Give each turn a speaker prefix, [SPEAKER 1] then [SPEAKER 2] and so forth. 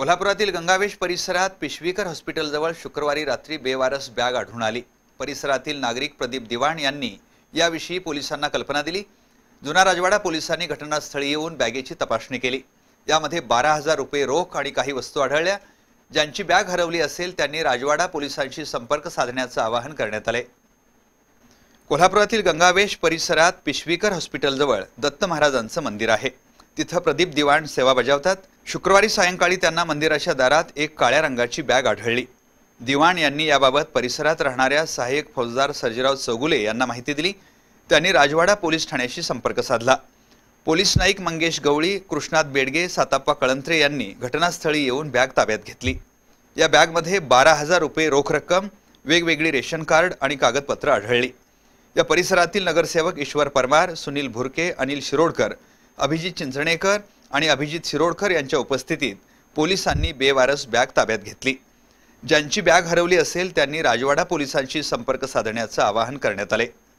[SPEAKER 1] कोल्हापुरातील गंगावेश परिसरात पिशवीकर हॉस्पिटलजवळ शुक्रवारी रात्री बेवारस बॅग आढळून आली परिसरातील नागरिक प्रदीप दिवाण यांनी याविषयी पोलिसांना कल्पना दिली जुना राजवाडा पोलिसांनी घटनास्थळी येऊन बॅगेची तपासणी केली यामध्ये बारा हजार रुपये रोख आणि काही वस्तू आढळल्या ज्यांची बॅग हरवली असेल त्यांनी राजवाडा पोलिसांशी संपर्क साधण्याचं आवाहन करण्यात आले कोल्हापुरातील गंगावेश परिसरात पिशवीकर हॉस्पिटलजवळ दत्त महाराजांचं मंदिर आहे तिथं प्रदीप दिवाण सेवा बजावतात शुक्रवारी सायंकाळी त्यांना मंदिराच्या दारात एक काळ्या रंगाची बॅग आढळली दिवाण यांनी याबाबत परिसरात राहणाऱ्या सहाय्यक फौजदार सर्जीराव चौगुले यांना माहिती दिली त्यांनी राजवाडा पोलीस ठाण्याशी संपर्क साधला पोलीस नाईक मंगेश गवळी कृष्णाथ बेडगे साताप्पा कळंत्रे यांनी घटनास्थळी येऊन बॅग ताब्यात घेतली या बॅगमध्ये बारा हजार रुपये रोख रक्कम वेगवेगळी रेशन कार्ड आणि कागदपत्र आढळली या परिसरातील नगरसेवक ईश्वर परमार सुनील भुरके अनिल शिरोडकर अभिजित चिंचणेकर आणि अभिजित शिरोडकर यांच्या उपस्थितीत पोलिसांनी बेवारस बॅग ताब्यात घेतली ज्यांची बॅग हरवली असेल त्यांनी राजवाडा पोलिसांशी संपर्क साधण्याचं आवाहन करण्यात आले